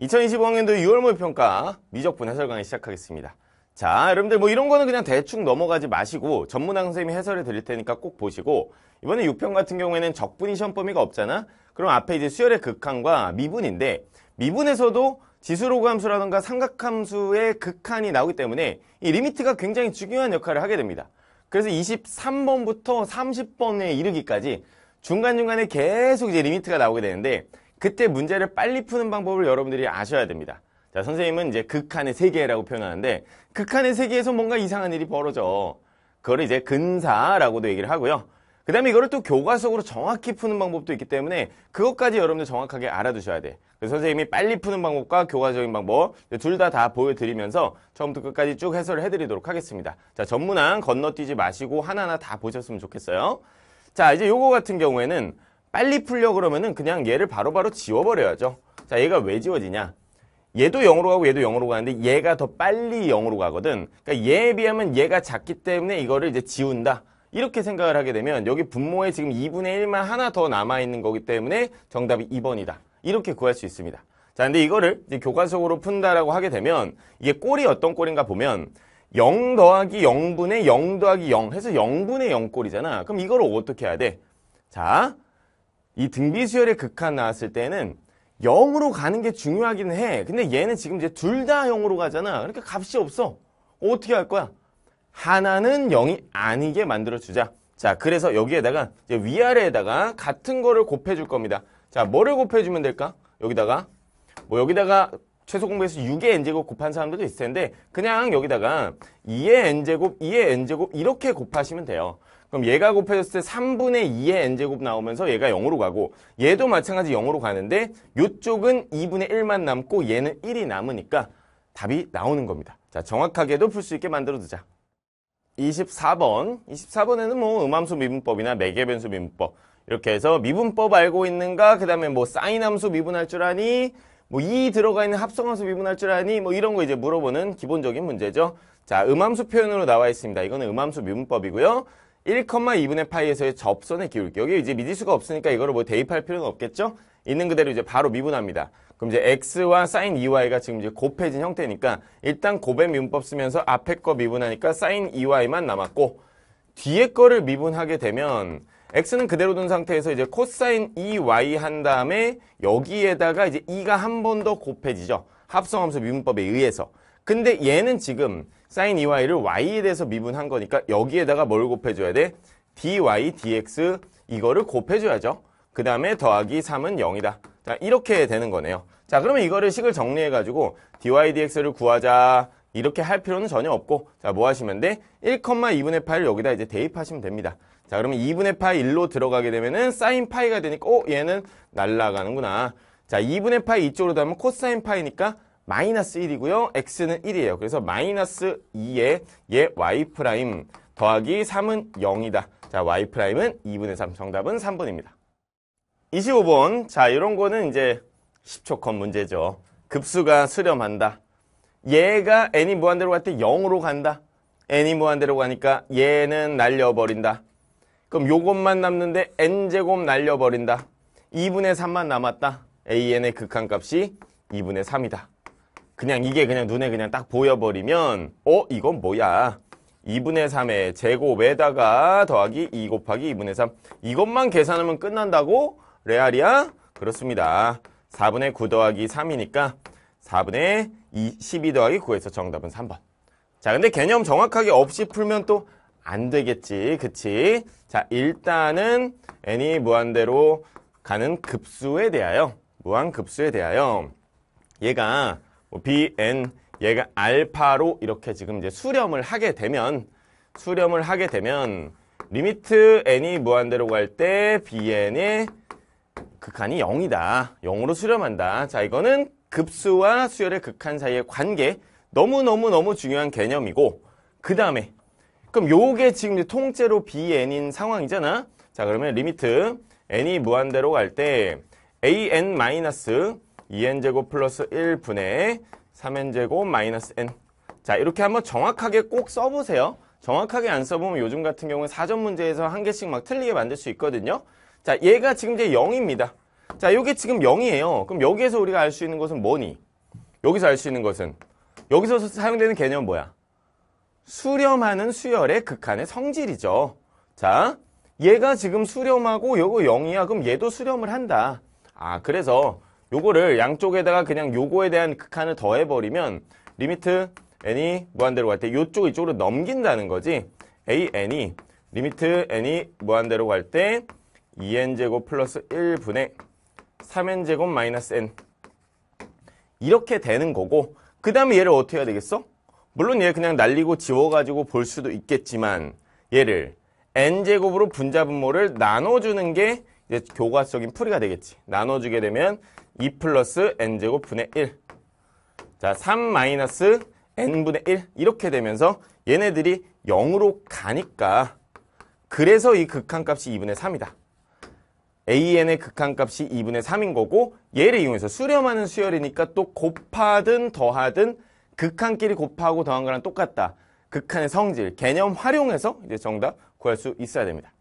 2025학년도 6월 모의평가 미적분 해설 강의 시작하겠습니다. 자, 여러분들 뭐 이런 거는 그냥 대충 넘어가지 마시고 전문학 선생님이 해설을 드릴 테니까 꼭 보시고 이번에 6평 같은 경우에는 적분이 시험 범위가 없잖아? 그럼 앞에 이제 수열의 극한과 미분인데 미분에서도 지수로그 함수라든가 삼각함수의 극한이 나오기 때문에 이 리미트가 굉장히 중요한 역할을 하게 됩니다. 그래서 23번부터 30번에 이르기까지 중간중간에 계속 이제 리미트가 나오게 되는데 그때 문제를 빨리 푸는 방법을 여러분들이 아셔야 됩니다. 자, 선생님은 이제 극한의 세계라고 표현하는데 극한의 세계에서 뭔가 이상한 일이 벌어져. 그걸 이제 근사라고도 얘기를 하고요. 그 다음에 이거를 또 교과 속으로 정확히 푸는 방법도 있기 때문에 그것까지 여러분들 정확하게 알아두셔야 돼. 그래서 선생님이 빨리 푸는 방법과 교과적인 방법 둘 다다 다 보여드리면서 처음부터 끝까지 쭉 해설을 해드리도록 하겠습니다. 자, 전문항 건너뛰지 마시고 하나하나 다 보셨으면 좋겠어요. 자, 이제 요거 같은 경우에는 빨리 풀려 그러면은 그냥 얘를 바로바로 바로 지워버려야죠. 자, 얘가 왜 지워지냐? 얘도 0으로 가고 얘도 0으로 가는데 얘가 더 빨리 0으로 가거든. 그러니까 얘에 비하면 얘가 작기 때문에 이거를 이제 지운다. 이렇게 생각을 하게 되면 여기 분모에 지금 2분의 1만 하나 더 남아있는 거기 때문에 정답이 2번이다. 이렇게 구할 수 있습니다. 자, 근데 이거를 이제 교과서로 푼다라고 하게 되면 이게 꼴이 어떤 꼴인가 보면 0 더하기 0분의 0 더하기 0 해서 0분의 0 꼴이잖아. 그럼 이걸 어떻게 해야 돼? 자, 이 등비수열의 극한 나왔을 때는 0으로 가는 게 중요하긴 해. 근데 얘는 지금 이제 둘 다 0으로 가잖아. 그러니까 값이 없어. 어떻게 할 거야? 하나는 0이 아니게 만들어주자. 자, 그래서 여기에다가 위아래에다가 같은 거를 곱해줄 겁니다. 자, 뭐를 곱해주면 될까? 여기다가 뭐 여기다가 최소 공부에서 6의 n제곱 곱한 사람들도 있을 텐데 그냥 여기다가 2의 n제곱, 2의 n제곱 이렇게 곱하시면 돼요. 그럼 얘가 곱해졌을 때 3분의 2의 n제곱 나오면서 얘가 0으로 가고 얘도 마찬가지 0으로 가는데 이쪽은 2분의 1만 남고 얘는 1이 남으니까 답이 나오는 겁니다. 자 정확하게도 풀 수 있게 만들어 두자. 24번, 24번에는 뭐 음함수 미분법이나 매개변수 미분법 이렇게 해서 미분법 알고 있는가 그 다음에 뭐 사인함수 미분할 줄 아니 뭐 이 들어가 있는 합성함수 미분할 줄 아니 뭐 이런 거 이제 물어보는 기본적인 문제죠. 자 음함수 표현으로 나와 있습니다. 이거는 음함수 미분법이고요. 1,2분의 파이에서의 접선의 기울기. 여기 이제 미지수가 없으니까 이거를 뭐 대입할 필요는 없겠죠? 있는 그대로 이제 바로 미분합니다. 그럼 이제 x와 sin 2y가 지금 이제 곱해진 형태니까 일단 곱의 미분법 쓰면서 앞에 거 미분하니까 sin 2y만 남았고 뒤에 거를 미분하게 되면 x는 그대로 둔 상태에서 이제 코사인 2y 한 다음에 여기에다가 이제 2가 한 번 더 곱해지죠. 합성함수 미분법에 의해서. 근데 얘는 지금 sin 2y를 y에 대해서 미분한 거니까 여기에다가 뭘 곱해줘야 돼? dy dx 이거를 곱해줘야죠. 그 다음에 더하기 3은 0이다. 자 이렇게 되는 거네요. 자 그러면 이거를 식을 정리해가지고 dy dx를 구하자 이렇게 할 필요는 전혀 없고 자 뭐 하시면 돼? 1,2분의 파를 여기다 이제 대입하시면 됩니다. 자 그러면 2분의 파 1로 들어가게 되면은 사인 파이가 되니까 어 얘는 날라가는구나. 자 2분의 파이 이 쪽으로 가면 코사인 파이니까 마이너스 1이고요. x는 1이에요. 그래서 마이너스 2에얘 y 프라임 더하기 3은 0이다. 자, y 프라임은 2분의 3. 정답은 3분입니다. 25번. 자, 이런 거는 이제 10초컷 문제죠. 급수가 수렴한다. 얘가 n이 무한대로 갈 때 0으로 간다. n이 무한대로 가니까 얘는 날려버린다. 그럼 요것만 남는데 n제곱 날려버린다. 2분의 3만 남았다. an의 극한값이 2분의 3이다. 그냥 이게 그냥 눈에 그냥 딱 보여버리면 어? 이건 뭐야? 2분의 3의 제곱에다가 더하기 2 곱하기 2분의 3 이것만 계산하면 끝난다고? 레알이야? 그렇습니다. 4분의 9 더하기 3이니까 4분의 2, 12 더하기 9에서 정답은 3번. 자, 근데 개념 정확하게 없이 풀면 또 안 되겠지. 그치? 자, 일단은 n이 무한대로 가는 급수에 대하여, 무한급수에 대하여 얘가 뭐 BN 얘가 알파로 이렇게 지금 이제 수렴을 하게 되면 수렴을 하게 되면 리미트 n이 무한대로 갈 때 bn의 극한이 0이다. 0으로 수렴한다. 자 이거는 급수와 수열의 극한 사이의 관계 너무너무너무 중요한 개념이고 그 다음에 그럼 요게 지금 이제 통째로 bn인 상황이잖아. 자 그러면 리미트 n이 무한대로 갈 때 an 마이너스 2n제곱 플러스 1분의 3n제곱 마이너스 n 자 이렇게 한번 정확하게 꼭 써보세요 정확하게 안 써보면 요즘 같은 경우는 사전 문제에서 한 개씩 막 틀리게 만들 수 있거든요 자 얘가 지금 이제 0입니다 자 이게 지금 0이에요 그럼 여기에서 우리가 알 수 있는 것은 뭐니? 여기서 알 수 있는 것은 여기서 사용되는 개념 뭐야? 수렴하는 수열의 극한의 성질이죠 자 얘가 지금 수렴하고 요거 0이야 그럼 얘도 수렴을 한다 아 그래서 요거를 양쪽에다가 그냥 요거에 대한 극한을 더해버리면 리미트 n이 무한대로 갈 때 요쪽 이쪽으로 넘긴다는 거지 an이 리미트 n이 무한대로 갈 때 2n제곱 플러스 1분의 3n제곱 마이너스 n 이렇게 되는 거고 그 다음에 얘를 어떻게 해야 되겠어? 물론 얘 그냥 날리고 지워가지고 볼 수도 있겠지만 얘를 n제곱으로 분자분모를 나눠주는 게 이제 교과적인 풀이가 되겠지. 나눠주게 되면 2 플러스 n제곱 분의 1. 자, 3 마이너스 n분의 1 이렇게 되면서 얘네들이 0으로 가니까 그래서 이 극한값이 2분의 3이다. an의 극한값이 2분의 3인 거고 얘를 이용해서 수렴하는 수열이니까 또 곱하든 더하든 극한끼리 곱하고 더한 거랑 똑같다. 극한의 성질, 개념 활용해서 이제 정답 구할 수 있어야 됩니다.